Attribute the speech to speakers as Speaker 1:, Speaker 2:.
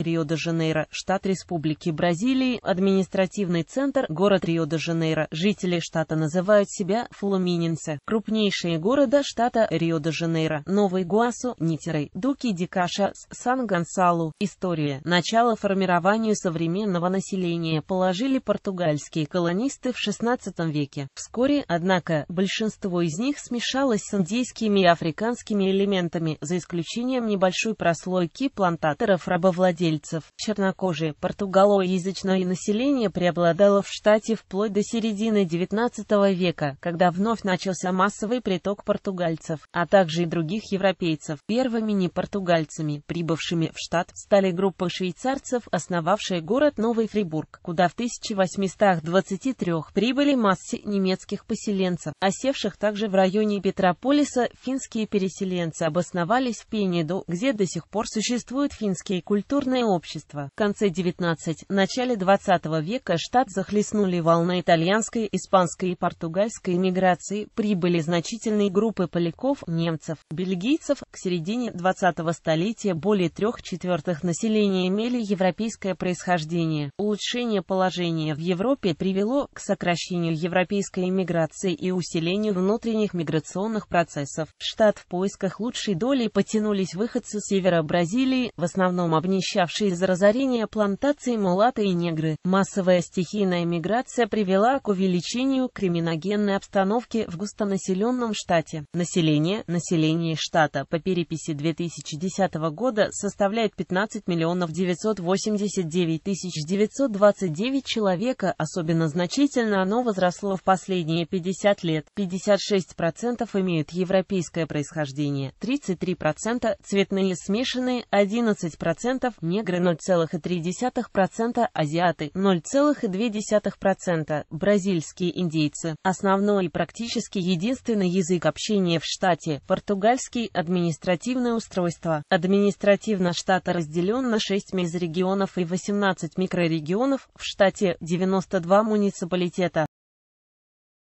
Speaker 1: Рио-де-Жанейро, штат Республики Бразилии, административный центр, город Рио-де-Жанейро. Жители штата называют себя флуминенсе. Крупнейшие города штата Рио-де-Жанейро, Новый Гуасу, Нитерой, Дуки Дикаша, Сан-Гонсалу. История. Начало формированию современного населения положили португальские колонисты в XVI веке. Вскоре, однако, большинство из них смешалось с индейскими и африканскими элементами, за исключением небольшой прослойки плантаторов-рабовладельцев земледельцев, чернокожие, португалоязычное население преобладало в штате вплоть до середины XIX века, когда вновь начался массовый приток португальцев, а также и других европейцев. Первыми не португальцами, прибывшими в штат, стали группа швейцарцев, основавшие город Новый Фрибург, куда в 1823 прибыли массы немецких поселенцев, осевших также в районе Петрополиса, финские переселенцы обосновались в Пенеду, где до сих пор существуют финские культурные Тайное общество. В конце 19 начале 20 века штат захлестнули волны итальянской, испанской и португальской миграции, прибыли значительные группы поляков, немцев, бельгийцев. К середине 20 столетия более трех четвертых населения имели европейское происхождение. Улучшение положения в Европе привело к сокращению европейской иммиграции и усилению внутренних миграционных процессов. В штат в поисках лучшей доли потянулись выходцы с севера Бразилии, в основном обнищав пострадавшие из-за разорения плантаций мулаты и негры. Массовая стихийная миграция привела к увеличению криминогенной обстановки в густонаселенном штате. Население, население штата по переписи 2010 года составляет 15 миллионов 989 тысяч 929 человека, особенно значительно оно возросло в последние 50 лет. 56% имеют европейское происхождение, 33% цветные смешанные, 11% не негры 0,3%, азиаты 0,2%, бразильские индейцы. Основной и практически единственный язык общения в штате – португальский административное устройство. Административно штат разделен на 6 мезорегионов и 18 микрорегионов, в штате 92 муниципалитета.